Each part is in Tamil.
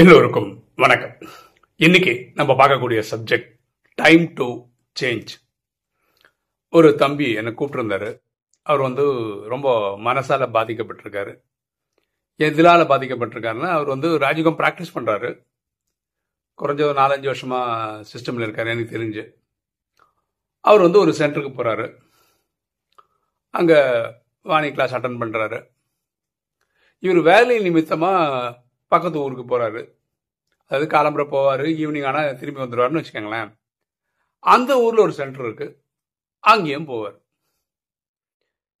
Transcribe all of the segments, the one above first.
எல்லோருக்கும் வணக்கம் இன்னைக்கு நம்ம பார்க்கக்கூடிய சப்ஜெக்ட் டைம் டு சேஞ்ச் ஒரு தம்பி என்னை கூப்பிட்டுருந்தாரு அவர் வந்து ரொம்ப மனசால் பாதிக்கப்பட்டிருக்காரு எதிலால் பாதிக்கப்பட்டிருக்காருன்னா அவர் வந்து ராஜயோகம் ப்ராக்டிஸ் பண்ணுறாரு குறைஞ்ச ஒரு நாலஞ்சு வருஷமாக சிஸ்டமில் இருக்காரு எனக்கு தெரிஞ்சு அவர் வந்து ஒரு சென்டருக்கு போகிறாரு அங்கே வாணி கிளாஸ் அட்டன் பண்ணுறாரு இவர் வேலை நிமித்தமாக பக்கத்து ஊருக்கு போகிறாரு அதாவது காலம்புரை போவார் ஈவினிங் ஆனால் திரும்பி வந்துடுவார்னு வச்சுக்கோங்களேன் அந்த ஊரில் ஒரு சென்டர் இருக்குது அங்கேயும் போவார்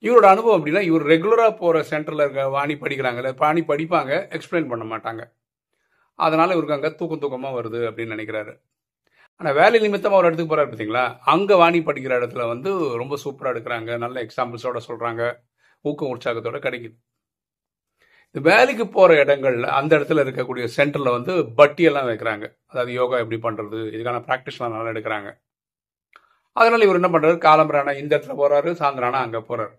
இவரோட அனுபவம் அப்படின்னா இவர் ரெகுலராக போகிற சென்டரில் இருக்க வாணி படிக்கிறாங்கல்ல வாணி படிப்பாங்க எக்ஸ்பிளைன் பண்ண மாட்டாங்க அதனால் இவருக்கு அங்கே தூக்கம் தூக்கமாக வருது அப்படின்னு நினைக்கிறாரு ஆனால் வேலை நிமித்தமாக ஒரு இடத்துக்கு போகிறாரு பார்த்தீங்களா அங்கே வாணி படிக்கிற இடத்துல வந்து ரொம்ப சூப்பராக எடுக்கிறாங்க நல்ல எக்ஸாம்பிள்ஸோட சொல்கிறாங்க ஊக்கம் உற்சாகத்தோடு கிடைக்குது இந்த வேலைக்கு போகிற இடங்கள்ல அந்த இடத்துல இருக்கக்கூடிய சென்டரில் வந்து பட்டியெல்லாம் வைக்கிறாங்க அதாவது யோகா எப்படி பண்ணுறது இதுக்கான ப்ராக்டிஸ்லாம் நல்லா எடுக்கிறாங்க அதனால் இவர் என்ன பண்ணுறாரு காலம்பரானா இந்த இடத்துல போகிறாரு சாயந்தரானா அங்கே போகிறாரு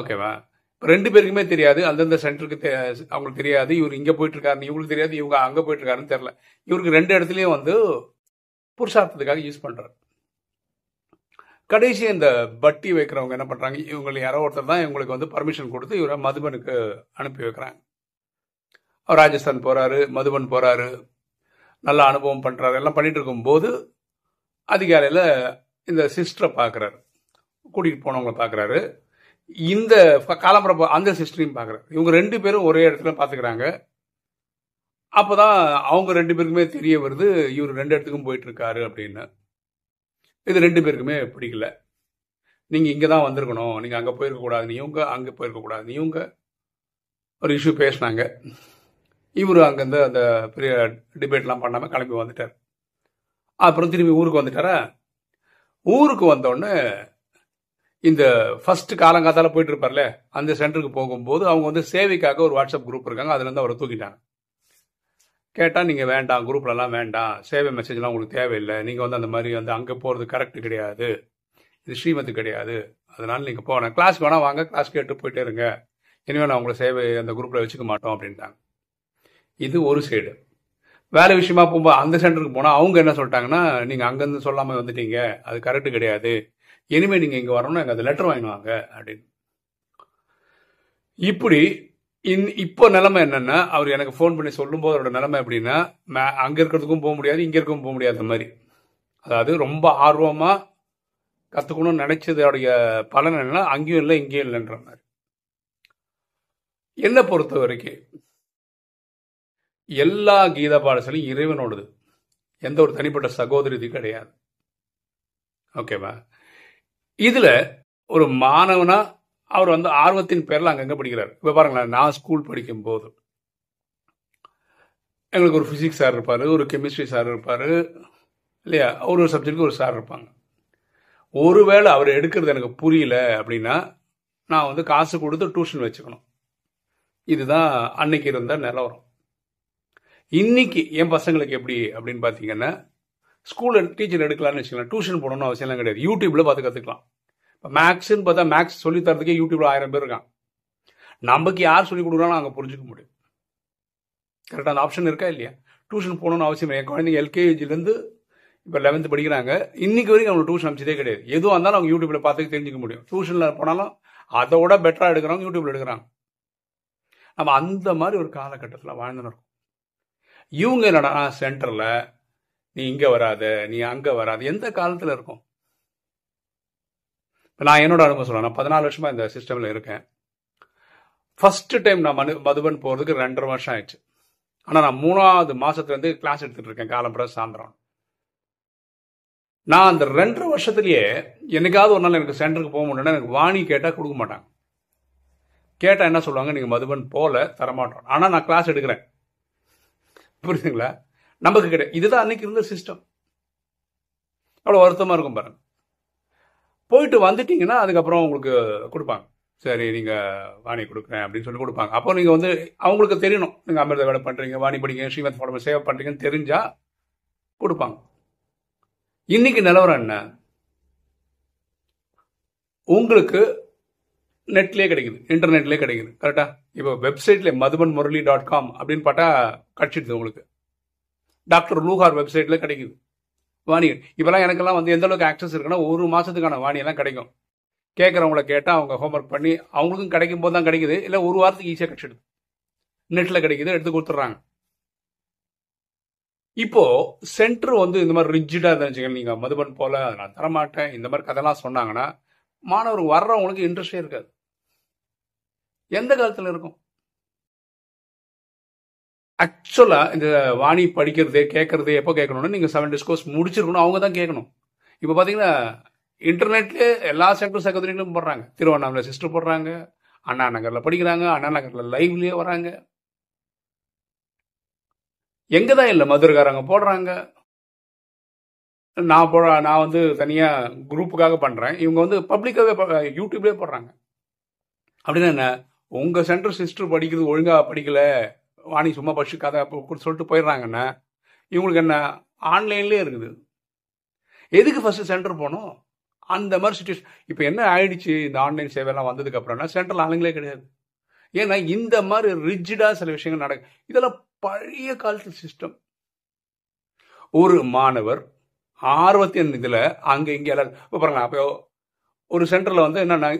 ஓகேவா இப்போ ரெண்டு பேருக்குமே தெரியாது அந்தந்த சென்டருக்கு தெ அவங்களுக்கு தெரியாது இவர் இங்கே போயிட்டுருக்காருன்னு இவங்களுக்கு தெரியாது இவங்க அங்கே போயிட்டுருக்காருன்னு தெரில இவருக்கு ரெண்டு இடத்துலையும் வந்து புருஷார்த்தத்துக்காக யூஸ் பண்ணுறாரு கடைசி இந்த பட்டி வைக்கிறவங்க என்ன பண்ணுறாங்க இவங்க யாரோ ஒருத்தர் தான் இவங்களுக்கு வந்து பர்மிஷன் கொடுத்து இவரை மதுபனுக்கு அனுப்பி வைக்கிறாங்க அவர் ராஜஸ்தான் போகிறாரு மதுபன் போகிறாரு நல்ல அனுபவம் பண்ணுறாரு எல்லாம் பண்ணிட்டு இருக்கும்போது அதிகாலையில் இந்த சிஸ்டரை பார்க்குறாரு கூட்டிகிட்டு போனவங்களை பார்க்குறாரு இந்த காலம்புற அந்த சிஸ்டரையும் பார்க்குறாரு இவங்க ரெண்டு பேரும் ஒரே இடத்துல பார்த்துக்கிறாங்க அப்போ தான் அவங்க ரெண்டு பேருக்குமே தெரிய வருது இவர் ரெண்டு இடத்துக்கும் போயிட்டுருக்காரு அப்படின்னு இது ரெண்டு பேருக்குமே பிடிக்கல நீங்கள் இங்கே தான் வந்திருக்கணும் நீங்கள் அங்கே போயிருக்கக்கூடாது நீ இவங்க அங்கே போயிருக்கக்கூடாது நீ இவங்க ஒரு இஷ்யூ பேசினாங்க இவர் அங்கேருந்து அந்த பெரிய டிபேட்லாம் பண்ணாமல் கிளம்பி வந்துட்டார் அப்புறம் திரும்பி ஊருக்கு வந்துட்டாரா ஊருக்கு வந்தோடனே இந்த ஃபஸ்ட்டு காலங்காத்தால போயிட்டு இருப்பார்ல அந்த சென்டருக்கு போகும்போது அவங்க வந்து சேவைக்காக ஒரு வாட்ஸ்அப் குரூப் இருக்காங்க அதுலேருந்து அவரை தூக்கிட்டாங்க கேட்டால் நீங்கள் வேண்டாம் குரூப்லலாம் வேண்டாம் சேவை மெசேஜ்லாம் உங்களுக்கு தேவையில்லை நீங்கள் வந்து அந்த மாதிரி வந்து அங்கே போகிறது கரெக்டு கிடையாது இது ஸ்ரீமத்து கிடையாது அதனால் நீங்கள் போகணும் கிளாஸ் வேணால் வாங்க கிளாஸ் கேட்டு போயிட்டே இருங்க இனிமேல் நான் உங்களை சேவை அந்த குரூப்பில் வச்சுக்க மாட்டோம் அப்படின்ட்டாங்க இது ஒரு சைடு வேறு விஷயமா போகும்போது அந்த சென்டருக்கு போனால் அவங்க என்ன சொல்லிட்டாங்கன்னா நீங்கள் அங்கேருந்து சொல்லாமல் வந்துட்டீங்க அது கரெக்டு கிடையாது இனிமேல் நீங்கள் இங்கே வரணும்னா எங்கள் அந்த லெட்டர் வாங்கினாங்க அப்படின்னு இப்படி இன் இப்போ நிலைமை என்னன்னா அவர் எனக்கு ஃபோன் பண்ணி சொல்லும்போது அவரோட நிலைமை எப்படின்னா அங்கே இருக்கிறதுக்கும் போக முடியாது இங்கே இருக்கவும் போக முடியாத மாதிரி அதாவது ரொம்ப ஆர்வமாக கற்றுக்கணும்னு அவருடைய பலன் என்னன்னா அங்கேயும் இல்லை இங்கேயும் இல்லைன்ற மாதிரி என்னை பொறுத்த வரைக்கும் எல்லா கீத பாடசாலையும் இறைவனோடது எந்த ஒரு தனிப்பட்ட சகோதரி இது கிடையாது ஓகேவா இதில் ஒரு மாணவனாக அவர் வந்து ஆர்வத்தின் பேரில் அங்கங்கே படிக்கிறார் இப்போ பாருங்களேன் நான் ஸ்கூல் படிக்கும்போது எங்களுக்கு ஒரு ஃபிசிக்ஸ் சார் இருப்பார் ஒரு கெமிஸ்ட்ரி சார் இருப்பார் இல்லையா ஒரு ஒரு சப்ஜெக்ட்டுக்கு ஒரு சார் இருப்பாங்க ஒருவேளை அவர் எடுக்கிறது எனக்கு புரியல அப்படின்னா நான் வந்து காசு கொடுத்து டியூஷன் வச்சுக்கணும் இதுதான் அன்னைக்கு இருந்த நிலவரம் இன்னைக்கு என் பசங்களுக்கு எப்படி அப்படின்னு பார்த்தீங்கன்னா ஸ்கூலில் டீச்சர் எடுக்கலாம்னு வச்சுக்கலாம் டியூஷன் போடணும்னு அவசியம்லாம் கிடையாது யூடியூப்பில் பார்த்து கற்றுக்கலாம் இப்போ மேக்ஸ்ன்னு பார்த்தா மேக்ஸ் சொல்லி தரதுக்கே யூடியூப்ல ஆயிரம் பேர் இருக்கான் நமக்கு யார் சொல்லி கொடுக்குறாங்க அங்கே புரிஞ்சுக்க முடியும் கரெக்டாக அந்த ஆப்ஷன் இருக்கா இல்லையா டியூஷன் போகணும்னு அவசியம் என் குழந்தைங்க எல்கேஜிலேருந்து இப்போ லெவன்த்து படிக்கிறாங்க இன்னைக்கு வரைக்கும் அவங்க டியூஷன் அமைச்சதே கிடையாது எதுவும் இருந்தாலும் அவங்க யூடியூப்ல பார்த்து தெரிஞ்சுக்க முடியும் டியூஷனில் போனாலும் அதை விட பெட்டராக எடுக்கிறவங்க யூடியூப்ல எடுக்கிறாங்க நம்ம அந்த மாதிரி ஒரு காலகட்டத்தில் வாழ்ந்துன்னு இருக்கும் இவங்க என்னடா சென்டரில் நீ இங்கே வராத நீ அங்கே வராது எந்த காலத்தில் இருக்கும் இப்போ நான் என்னோட அனுபவம் சொல்கிறேன் நான் பதினாலு வருஷமாக இந்த சிஸ்டமில் இருக்கேன் ஃபஸ்ட்டு டைம் நான் மது மதுபன் போகிறதுக்கு ரெண்டரை வருஷம் ஆயிடுச்சு ஆனால் நான் மூணாவது மாதத்துலேருந்து கிளாஸ் எடுத்துகிட்டு இருக்கேன் காலம்புற சாயந்தரம் நான் அந்த ரெண்டரை வருஷத்துலேயே என்னைக்காவது ஒரு நாள் எனக்கு சென்டருக்கு போக முடியும்னா எனக்கு வாணி கேட்டால் கொடுக்க மாட்டாங்க கேட்டால் என்ன சொல்லுவாங்க நீங்கள் மதுபன் போல தரமாட்டோம் ஆனால் நான் கிளாஸ் எடுக்கிறேன் புரியுதுங்களா நமக்கு கிடையாது இதுதான் அன்னைக்கு இருந்த சிஸ்டம் அவ்வளோ வருத்தமாக இருக்கும் பாருங்கள் போயிட்டு வந்துட்டீங்கன்னா அதுக்கப்புறம் உங்களுக்கு கொடுப்பாங்க சரி நீங்கள் வாணி கொடுக்குறேன் அப்படின்னு சொல்லி கொடுப்பாங்க அப்போ நீங்கள் வந்து அவங்களுக்கு தெரியணும் நீங்கள் அமிர்த வேலை பண்ணுறீங்க வாணி படிங்க ஸ்ரீமத் ஃபார்மை சேவை பண்ணுறீங்கன்னு தெரிஞ்சால் கொடுப்பாங்க இன்னைக்கு நிலவரம் என்ன உங்களுக்கு நெட்லேயே கிடைக்குது இன்டர்நெட்லேயே கிடைக்குது கரெக்டாக இப்போ வெப்சைட்ல மதுபன் முரளி டாட் காம் அப்படின்னு பார்த்தா கிடைச்சிடுது உங்களுக்கு டாக்டர் லூஹார் வெப்சைட்டில் கிடைக்குது வாணிகள் இப்பெல்லாம் எனக்கெல்லாம் வந்து எந்த அளவுக்கு ஆக்சஸ் இருக்குன்னா ஒரு மாதத்துக்கான வாணியெல்லாம் கிடைக்கும் கேட்குறவங்கள கேட்டால் அவங்க ஹோம்ஒர்க் பண்ணி அவங்களுக்கும் கிடைக்கும் போது தான் கிடைக்குது இல்லை ஒரு வாரத்துக்கு ஈஸியாக கிடச்சிடுது நெட்டில் கிடைக்குது எடுத்து கொடுத்துட்றாங்க இப்போ சென்டர் வந்து இந்த மாதிரி ரிஜிடாக இருந்துச்சுங்க நீங்கள் மதுபன் போல நான் தரமாட்டேன் இந்த மாதிரி கதைலாம் சொன்னாங்கன்னா மாணவர் வர்றவங்களுக்கு இன்ட்ரெஸ்டே இருக்காது எந்த காலத்தில் இருக்கும் ஆக்சுவலாக இந்த வாணி படிக்கிறது கேட்கறது எப்போ கேட்கணும்னு நீங்கள் செவன் டிஸ்கோர்ஸ் முடிச்சிருக்கணும் அவங்க தான் கேட்கணும் இப்போ பார்த்தீங்கன்னா இன்டர்நெட்லேயே எல்லா செக்டர் சகோதரிகளும் போடுறாங்க திருவண்ணாமலை சிஸ்டர் போடுறாங்க அண்ணா நகர்ல படிக்கிறாங்க அண்ணா நகர்ல லைவ்லயே வராங்க எங்கே தான் இல்லை மதுரைக்காரங்க போடுறாங்க நான் போ நான் வந்து தனியாக குரூப்புக்காக பண்ணுறேன் இவங்க வந்து பப்ளிக்காகவே யூடியூப்லேயே போடுறாங்க அப்படின்னா என்ன உங்கள் சென்டர் சிஸ்டர் படிக்கிறது ஒழுங்காக படிக்கலை வாணி சும்மா பஸ்ஸு கதை சொல்லிட்டு போயிடுறாங்கன்னா இவங்களுக்கு என்ன ஆன்லைன்லேயே இருக்குது எதுக்கு ஃபஸ்ட்டு சென்டர் போகணும் அந்த மாதிரி சுச்சுவேஷன் இப்போ என்ன ஆயிடுச்சு இந்த ஆன்லைன் சேவையெல்லாம் வந்ததுக்கு அப்புறம்னா சென்ட்ரல் ஆளுங்களே கிடையாது ஏன்னா இந்த மாதிரி ரிஜிடாக சில விஷயங்கள் நடக்கும் இதெல்லாம் பழைய காலத்து சிஸ்டம் ஒரு மாணவர் ஆர்வத்தின் இதில் அங்கே இங்கே எல்லாரும் இப்போ பாருங்க அப்போ ஒரு சென்டரில் வந்து என்னென்ன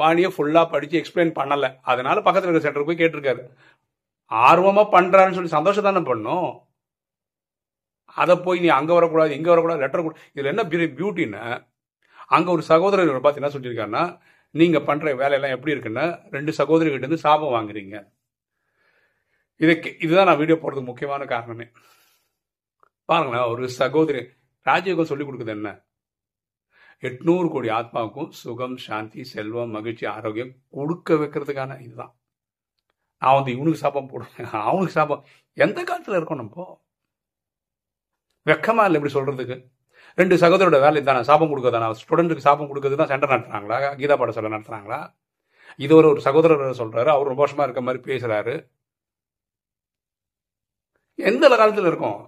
வாணியை ஃபுல்லாக படித்து எக்ஸ்பிளைன் பண்ணலை அதனால பக்கத்தில் இருக்கிற சென்டருக்கு போய் கேட்டிருக்காரு ஆர்வமாக பண்றான்னு சொல்லி சந்தோஷம் தானே பண்ணும் அதை போய் நீ அங்கே வரக்கூடாது இங்கே வரக்கூடாது லெட்டர் கூட இதில் என்ன பியூட்டின்னு அங்கே ஒரு சகோதரர் பார்த்து என்ன சொல்லியிருக்காருன்னா நீங்கள் பண்ணுற வேலையெல்லாம் எப்படி இருக்குன்னா ரெண்டு இருந்து சாபம் வாங்குறீங்க இதுக்கு இதுதான் நான் வீடியோ போடுறதுக்கு முக்கியமான காரணமே பாருங்களேன் ஒரு சகோதரி ராஜயோகம் சொல்லிக் கொடுக்குது என்ன எட்நூறு கோடி ஆத்மாவுக்கும் சுகம் சாந்தி செல்வம் மகிழ்ச்சி ஆரோக்கியம் கொடுக்க வைக்கிறதுக்கான இதுதான் நான் வந்து இவனுக்கு சாபம் போடுவேன் அவனுக்கு சாபம் எந்த காலத்தில் இருக்கோம் நம்ம வெக்கமா இல்லை இப்படி சொல்றதுக்கு ரெண்டு சகோதரோட வேலை தானே சாபம் கொடுக்கறதானா ஸ்டூடெண்ட்டுக்கு சாபம் கொடுக்கறது தான் சென்டர் நடத்துகிறாங்களா கீதா பாட சொல்ல நடத்துகிறாங்களா இது ஒரு ஒரு சகோதரர் சொல்றாரு அவர் ரொம்ப வருஷமா இருக்க மாதிரி பேசுறாரு எந்த காலத்தில் இருக்கும்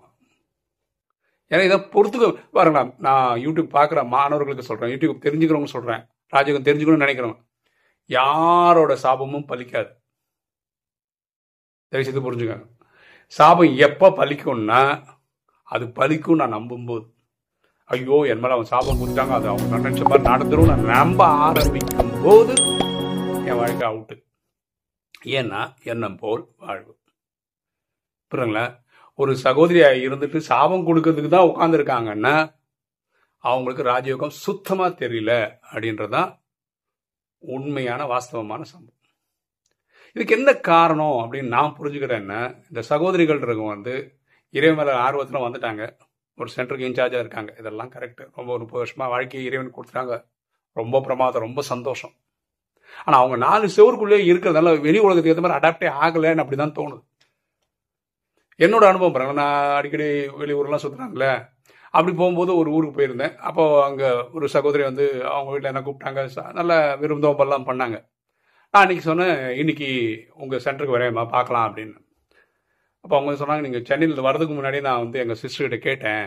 ஏன்னா இதை பொறுத்துக்க பாருங்களா நான் யூடியூப் பார்க்குற மாணவர்களுக்கு சொல்கிறேன் யூடியூப் தெரிஞ்சுக்கிறவங்க சொல்கிறேன் ராஜகம் தெரிஞ்சுக்கணும்னு நினைக்கிறவங்க யாரோட சாபமும் பலிக்காது தயவுசெய்து புரிஞ்சுங்க சாபம் எப்போ பலிக்கும்னா அது பலிக்கும் நான் நம்பும்போது ஐயோ என் மேலே அவன் சாபம் கொடுத்தாங்க அது அவங்க நினச்ச மாதிரி நடந்துடும் நான் நம்ப ஆரம்பிக்கும் போது என் வாழ்க்கை அவுட்டு ஏன்னா எண்ணம் போல் வாழ்வு புரியுங்களா ஒரு சகோதரியாக இருந்துட்டு சாபம் கொடுக்கறதுக்கு தான் உட்காந்துருக்காங்கன்னா அவங்களுக்கு ராஜயோகம் சுத்தமாக தெரியல அப்படின்றதான் உண்மையான வாஸ்தவமான சம்பவம் இதுக்கு என்ன காரணம் அப்படின்னு நான் புரிஞ்சுக்கிறேன்னா இந்த சகோதரிகள் இருக்கும் வந்து இறைவன் மேலே ஆர்வத்தில் வந்துட்டாங்க ஒரு சென்டருக்கு இன்சார்ஜாக இருக்காங்க இதெல்லாம் கரெக்டு ரொம்ப ஒரு முப்பது வருஷமாக வாழ்க்கையை இறைவன் கொடுத்துட்டாங்க ரொம்ப பிரமாதம் ரொம்ப சந்தோஷம் ஆனால் அவங்க நாலு செவருக்குள்ளேயே இருக்கிறதால வெளி உலகத்துக்கு ஏற்ற மாதிரி அடாப்டே ஆகலைன்னு அப்படி தான் தோணுது என்னோட அனுபவம் பாருங்க நான் அடிக்கடி வெளியூர்லாம் சுற்றுறாங்களே அப்படி போகும்போது ஒரு ஊருக்கு போயிருந்தேன் அப்போது அங்கே ஒரு சகோதரி வந்து அவங்க வீட்டில் என்ன கூப்பிட்டாங்க நல்ல விருந்தோம்பெல்லாம் பண்ணாங்க நான் அன்றைக்கி சொன்னேன் இன்றைக்கி உங்கள் சென்டருக்கு வரையம்மா பார்க்கலாம் அப்படின்னு அப்போ அவங்க சொன்னாங்க நீங்கள் சென்னையில் வரதுக்கு முன்னாடி நான் வந்து எங்கள் சிஸ்டர்கிட்ட கேட்டேன்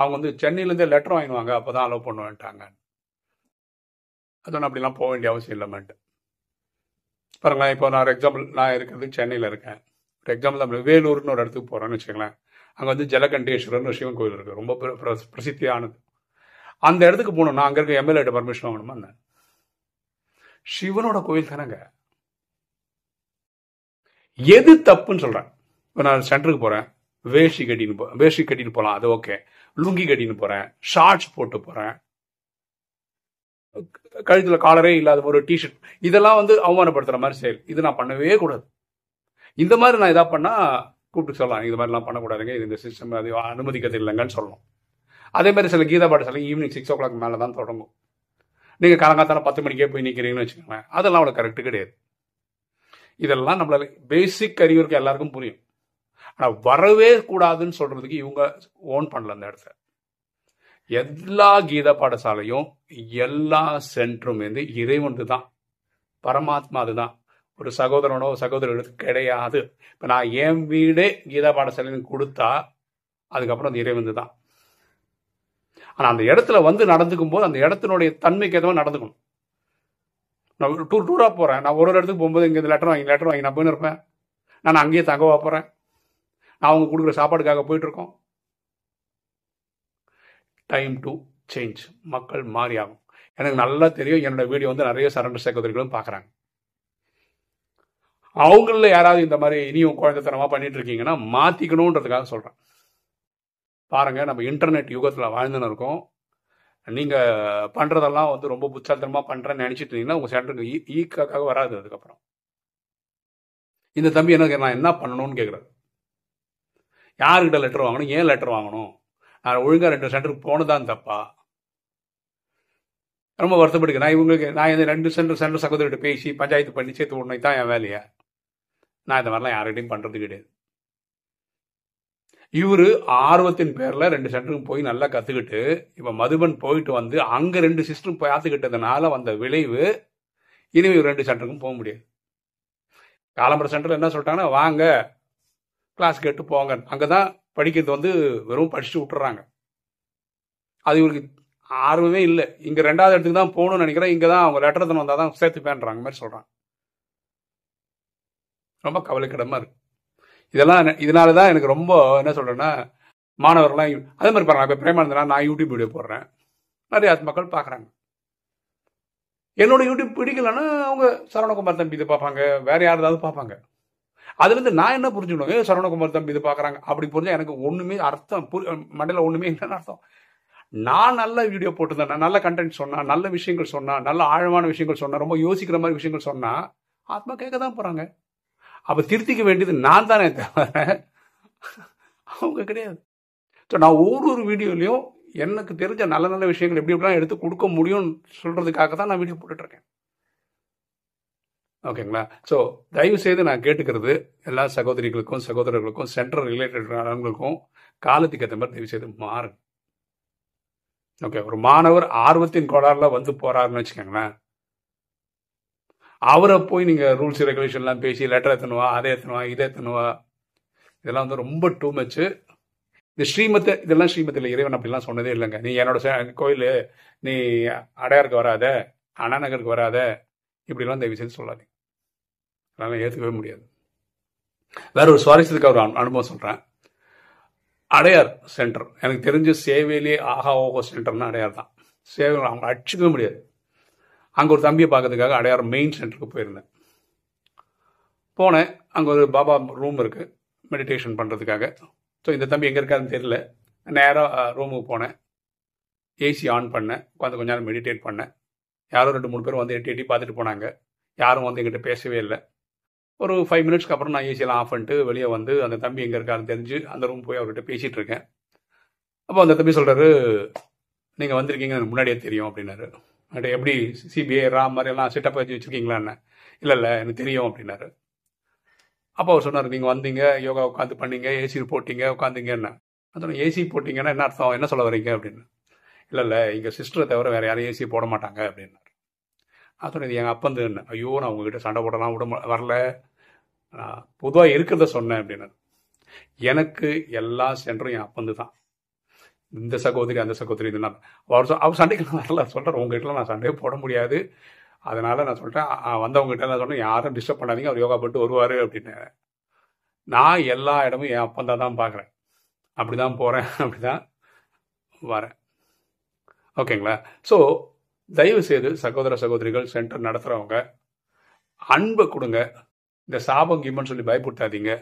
அவங்க வந்து சென்னையிலேருந்தே லெட்டர் வாங்கிடுவாங்க அப்போ தான் அலோவ் பண்ணுவேன்ட்டாங்க அதனால் அப்படிலாம் போக வேண்டிய அவசியம் இல்லைமென்ட்டு பாருங்களேன் இப்போ நான் ஒரு எக்ஸாம்பிள் நான் இருக்கிறது சென்னையில் இருக்கேன் ஒரு எக்ஸாம்பிள் நம்ம வேலூர்னு ஒரு இடத்துக்கு போகிறோன்னு வச்சுக்கலாம் அங்கே வந்து ஜலகண்டேஸ்வரர்னு ஒரு சிவன் கோயில் இருக்குது ரொம்ப பிரசித்தியானது அந்த இடத்துக்கு நான் அங்கே இருக்க எம்எல்ஏட்ட பர்மிஷன் வாங்கணுமா என்ன சிவனோட கோயில் தானங்க எது தப்புன்னு சொல்றேன் இப்போ நான் சென்டருக்கு போறேன் வேஷி கட்டின்னு போ வேஷ்டி கட்டின்னு போகலாம் அது ஓகே லுங்கி கட்டின்னு போறேன் ஷார்ட்ஸ் போட்டு போறேன் கழுத்துல காலரே இல்லாத ஒரு டிஷர்ட் இதெல்லாம் வந்து அவமானப்படுத்துற மாதிரி செயல் இது நான் பண்ணவே கூடாது இந்த மாதிரி நான் இதா பண்ணா கூப்பிட்டு சொல்லலாம் இது மாதிரிலாம் பண்ணக்கூடாதுங்க இது இந்த சிஸ்டம் அது அனுமதிக்கிறது இல்லைங்கன்னு சொல்லணும் அதே மாதிரி சில கீதா பாட்டு சில ஈவினிங் சிக்ஸ் ஓ கிளாக் மேலே தான் தொடங்கும் நீங்கள் காலங்காத்தால பத்து மணிக்கே போய் நிற்கிறீங்கன்னு வச்சுக்கோங்களேன் அதெல்லாம் அவ்வளோ கரெக்டு கிடையாது இதெல்லாம் நம்மளால பேசிக் அறிவுக்கு எல்லாருக்கும் புரியும் ஆனால் வரவே கூடாதுன்னு சொல்கிறதுக்கு இவங்க ஓன் பண்ணல அந்த இடத்த எல்லா கீத பாடசாலையும் எல்லா சென்றும் வந்து இறைவனது தான் பரமாத்மா அதுதான் ஒரு சகோதரனோ சகோதரனுக்கு கிடையாது இப்போ நான் என் வீடே கீதா பாடசாலைன்னு கொடுத்தா அதுக்கப்புறம் அந்த இறைவந்து தான் ஆனால் அந்த இடத்துல வந்து நடந்துக்கும் போது அந்த இடத்தினுடைய தன்மைக்கு ஏதோ நடந்துக்கணும் நான் டூர் டூராக போகிறேன் நான் ஒரு ஒரு இடத்துக்கு போகும்போது இங்கே இந்த லெட்டர் வாங்கி லெட்டர் வாங்கி நான் போயின்னு இருப்பேன் நான் அங்கேயே தங்க போகிறேன் நான் அவங்க கொடுக்குற சாப்பாடுக்காக போயிட்டுருக்கோம் டைம் டு சேஞ்ச் மக்கள் மாறியாகும் எனக்கு நல்லா தெரியும் என்னோடய வீடியோ வந்து நிறைய சரண்டர் சகோதரிகளும் பார்க்குறாங்க அவங்களில் யாராவது இந்த மாதிரி இனியும் குழந்தைத்தனமாக பண்ணிகிட்டு இருக்கீங்கன்னா மாற்றிக்கணுன்றதுக்காக சொல்கிறேன் பாருங்கள் நம்ம இன்டர்நெட் யுகத்தில் வாழ்ந்துன்னு இருக்கோம் நீங்கள் பண்ணுறதெல்லாம் வந்து ரொம்ப புத்தாத்தனமாக பண்ணுறேன்னு நினச்சிட்டு இருந்தீங்கன்னா உங்கள் சேட்டருக்கு ஈ ஈக்காக்காக வராது அதுக்கப்புறம் இந்த தம்பி எனக்கு நான் என்ன பண்ணணும்னு கேட்குறேன் யாருக்கிட்ட லெட்டர் வாங்கணும் ஏன் லெட்டர் வாங்கணும் நான் ஒழுங்காக ரெண்டு சென்டருக்கு போனதான் தப்பா ரொம்ப வருத்தப்படுக்கு நான் இவங்களுக்கு நான் இந்த ரெண்டு சென்டர் சென்டர் சகோதரிகிட்ட பேசி பஞ்சாயத்து பண்ணி சேர்த்து விடணும் தான் என் வேலையை நான் இந்த மாதிரிலாம் யார்கிட்டையும் பண்ணுறது கிடையாது இவர் ஆர்வத்தின் பேரில் ரெண்டு சென்டருக்கு போய் நல்லா கற்றுக்கிட்டு இப்போ மதுபன் போயிட்டு வந்து அங்கே ரெண்டு சிஸ்டரும் பார்த்துக்கிட்டதுனால வந்த விளைவு இனிமேல் ரெண்டு சென்டருக்கும் போக முடியாது காலம்பர சென்டர் என்ன சொல்லிட்டாங்கன்னா வாங்க கிளாஸ் கேட்டு போங்க அங்கே தான் படிக்கிறது வந்து வெறும் படிச்சுட்டு விட்டுறாங்க அது இவருக்கு ஆர்வமே இல்லை இங்கே ரெண்டாவது இடத்துக்கு தான் போகணும்னு நினைக்கிறேன் இங்கே தான் அவங்க லெட்டர் தான் வந்தால் தான் சேர்த்து பேன்றாங்க மாதிரி சொல்கிறாங்க ரொம்ப கவலைக்கிடமாக இருக்குது இதெல்லாம் இதனால தான் எனக்கு ரொம்ப என்ன சொல்கிறேன்னா மாணவர்கள்லாம் அதே மாதிரி பாருங்க இப்போ பிரேமானந்தனா நான் யூடியூப் வீடியோ போடுறேன் நிறைய மக்கள் பார்க்குறாங்க என்னோட யூடியூப் பிடிக்கலன்னா அவங்க சரவணகுமார் தம்பி இதை பார்ப்பாங்க வேற யார் ஏதாவது பார்ப்பாங்க அதுலேருந்து நான் என்ன புரிஞ்சுக்கணும் ஏ சரவணகுமார் தம்பி இது பார்க்குறாங்க அப்படி புரிஞ்சால் எனக்கு ஒன்றுமே அர்த்தம் புரி மண்டலில் ஒன்றுமே இல்லைன்னு அர்த்தம் நான் நல்ல வீடியோ போட்டிருந்தேன் நல்ல கண்டென்ட் சொன்னால் நல்ல விஷயங்கள் சொன்னால் நல்ல ஆழமான விஷயங்கள் சொன்னால் ரொம்ப யோசிக்கிற மாதிரி விஷயங்கள் சொன்னால் ஆத்மா கேட்க தான் போகிறாங்க அப்போ திருத்திக்க வேண்டியது நான் தானே தவிர அவங்க கிடையாது ஸோ நான் ஒவ்வொரு ஒரு வீடியோலையும் எனக்கு தெரிஞ்ச நல்ல நல்ல விஷயங்கள் எப்படி எப்படிலாம் எடுத்து கொடுக்க முடியும்னு சொல்கிறதுக்காக தான் நான் வீடியோ போட்டுட்ருக்கேன் ஓகேங்களா ஸோ தயவு செய்து நான் கேட்டுக்கிறது எல்லா சகோதரிகளுக்கும் சகோதரர்களுக்கும் சென்ட்ரல் ரிலேட்டட்களுக்கும் காலத்துக்கு ஏற்ற மாதிரி தயவு செய்து மாறு ஓகே ஒரு மாணவர் ஆர்வத்தின் கோளாறுல வந்து போறாருன்னு வச்சுக்கோங்களேன் அவரை போய் நீங்கள் ரூல்ஸ் ரெகுலேஷன்லாம் பேசி லெட்டர் எத்தணுவா அதை எத்தணுவா இதை எத்தணுவா இதெல்லாம் வந்து ரொம்ப டூ மச்சு இந்த ஸ்ரீமத்தை இதெல்லாம் ஸ்ரீமத்தில் இறைவன் அப்படிலாம் சொன்னதே இல்லைங்க நீ என்னோட கோயில் நீ அடையாருக்கு வராத அண்ணாநகருக்கு வராத இப்படிலாம் தயவு செஞ்சு சொல்லாதீங்க அதெல்லாம் ஏற்றுக்கவே முடியாது வேற ஒரு சுவாரஸ்யத்துக்கு ஒரு அனுபவம் சொல்கிறேன் அடையார் சென்டர் எனக்கு தெரிஞ்ச சேவையிலே ஆஹா ஓஹோ சென்டர்னா அடையார் தான் சேவை அவங்க அடிச்சுக்கவே முடியாது அங்கே ஒரு தம்பியை பார்க்கறதுக்காக அடையார் மெயின் சென்டருக்கு போயிருந்தேன் போனேன் அங்கே ஒரு பாபா ரூம் இருக்குது மெடிடேஷன் பண்ணுறதுக்காக ஸோ இந்த தம்பி எங்கே இருக்காருன்னு தெரியல நேராக ரூமுக்கு போனேன் ஏசி ஆன் பண்ணேன் உட்காந்து கொஞ்ச நேரம் மெடிடேட் பண்ணேன் யாரும் ரெண்டு மூணு பேரும் வந்து எட்டி எட்டி பார்த்துட்டு போனாங்க யாரும் வந்து எங்கிட்ட பேசவே இல்லை ஒரு ஃபைவ் மினிட்ஸ்க்கு அப்புறம் நான் ஏசியெல்லாம் ஆஃப் பண்ணிட்டு வெளியே வந்து அந்த தம்பி எங்கே இருக்காருன்னு தெரிஞ்சு அந்த ரூம் போய் அவர்கிட்ட பேசிகிட்டு இருக்கேன் அப்போ அந்த தம்பி சொல்கிறாரு நீங்கள் வந்திருக்கீங்க எனக்கு முன்னாடியே தெரியும் அப்படின்னாரு எப்படி சிபிஐ ராம் மாதிரி எல்லாம் செட்டப் வச்சு வச்சுருக்கீங்களான்னு இல்லை இல்லை எனக்கு தெரியும் அப்படின்னாரு அப்போ அவர் சொன்னார் நீங்கள் வந்தீங்க யோகா உட்காந்து பண்ணீங்க ஏசி போட்டிங்க என்ன சொன்னேன் ஏசி போட்டிங்கன்னா என்ன அர்த்தம் என்ன சொல்ல வரீங்க அப்படின்னு இல்லை இல்லை இங்கே சிஸ்டரை தவிர வேறு யாரும் ஏசி போட மாட்டாங்க அப்படின்னாரு நான் இது எங்கள் என்ன ஐயோ நான் உங்ககிட்ட சண்டை போடலாம் விட வரல நான் பொதுவாக இருக்கிறத சொன்னேன் அப்படின்னாரு எனக்கு எல்லா சென்டரும் என் அப்பந்து தான் இந்த சகோதரி அந்த சகோதரி இதெல்லாம் அவர் அவர் சண்டைக்கு நல்லா சொல்கிறேன் உங்ககிட்ட நான் சண்டையே போட முடியாது அதனால் நான் சொல்கிறேன் வந்தவங்ககிட்ட நான் சொன்னேன் யாரும் டிஸ்டர்ப் பண்ணாதீங்க அவர் யோகா போட்டு வருவார் அப்படின்னு நான் எல்லா இடமும் என் அப்பந்தான் தான் பார்க்குறேன் அப்படி தான் போகிறேன் அப்படி தான் வரேன் ஓகேங்களா ஸோ தயவு செய்து சகோதர சகோதரிகள் சென்டர் நடத்துகிறவங்க அன்பை கொடுங்க இந்த சாபம் கிம்மன்னு சொல்லி பயப்படுத்தாதீங்க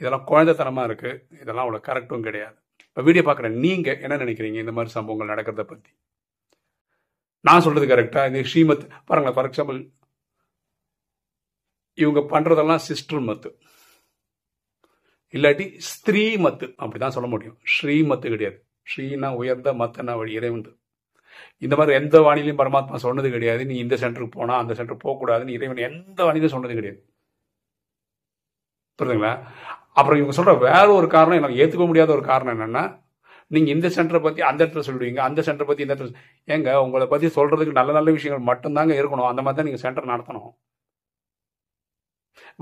இதெல்லாம் குழந்தைத்தனமாக இருக்குது இதெல்லாம் அவ்வளோ கரெக்டும் கிடையாது இப்போ வீடியோ பார்க்குற நீங்கள் என்ன நினைக்கிறீங்க இந்த மாதிரி சம்பவங்கள் நடக்கிறத பற்றி நான் சொல்கிறது கரெக்டாக இந்த ஸ்ரீமத் பாருங்களேன் ஃபார் எக்ஸாம்பிள் இவங்க பண்ணுறதெல்லாம் சிஸ்டர் மத்து இல்லாட்டி ஸ்திரீ மத்து அப்படி தான் சொல்ல முடியும் ஸ்ரீமத்து கிடையாது ஸ்ரீனா உயர்ந்த மத்தனா வழி இறைவன் இந்த மாதிரி எந்த வானிலையும் பரமாத்மா சொன்னது கிடையாது நீ இந்த சென்டருக்கு போனால் அந்த சென்டர் போகக்கூடாதுன்னு இறைவன் எந்த வானிலையும் சொன்னது கிடையாது புரியுதுங்களா அப்புறம் இவங்க சொல்கிற வேற ஒரு காரணம் எனக்கு ஏற்றுக்க முடியாத ஒரு காரணம் என்னென்னா நீங்கள் இந்த சென்டரை பற்றி அந்த இடத்துல சொல்லுவீங்க அந்த சென்டரை பற்றி இந்த இடத்துல ஏங்க உங்களை பற்றி சொல்கிறதுக்கு நல்ல நல்ல விஷயங்கள் மட்டும்தாங்க இருக்கணும் அந்த மாதிரி தான் நீங்கள் சென்டர் நடத்தணும்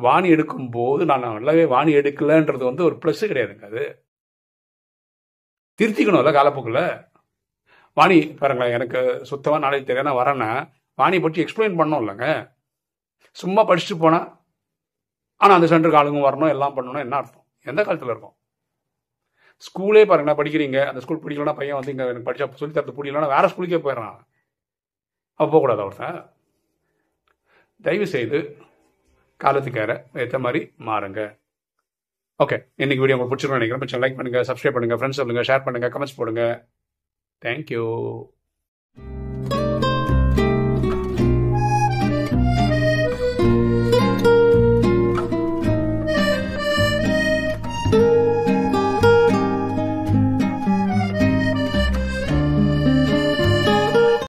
வாணி எடுக்கும்போது நான் நல்லாவே வாணி எடுக்கலன்றது வந்து ஒரு ப்ளஸ் கிடையாதுங்க அது திருத்திக்கணும் இல்லை காலப்போக்கில் வாணி பாருங்களேன் எனக்கு சுத்தமாக நாளைக்கு தெரியாது வரேன்னா வாணி பற்றி எக்ஸ்பிளைன் பண்ணோம் இல்லைங்க சும்மா படிச்சுட்டு போனால் ஆனால் அந்த சென்டருக்கு ஆளுங்க வரணும் எல்லாம் பண்ணணும் என்ன அர்த்தம் எந்த காலத்தில் இருக்கும் ஸ்கூலே பாருங்கண்ணா படிக்கிறீங்க அந்த ஸ்கூல் பிடிக்கலனா பையன் வந்து இங்கே எனக்கு படிச்சா சொல்லி தரது பிடிக்கலன்னா வேறு ஸ்கூலுக்கே போயிடறான் அப்போ போகக்கூடாது ஒருத்தன் தயவு செய்து காலத்துக்கேற ஏற்ற மாதிரி மாறுங்க ஓகே இன்னைக்கு வீடியோ உங்களுக்கு பிடிச்சிருக்கோம் நினைக்கிறேன் பிடிச்ச லைக் பண்ணுங்கள் சப்ஸ்கிரைப் பண்ணுங்கள் ஃப்ரெண்ட்ஸ் சொல்லுங்கள் ஷேர் பண்ணுங்கள் கமெண்ட்ஸ் போடுங்க தேங்க்யூ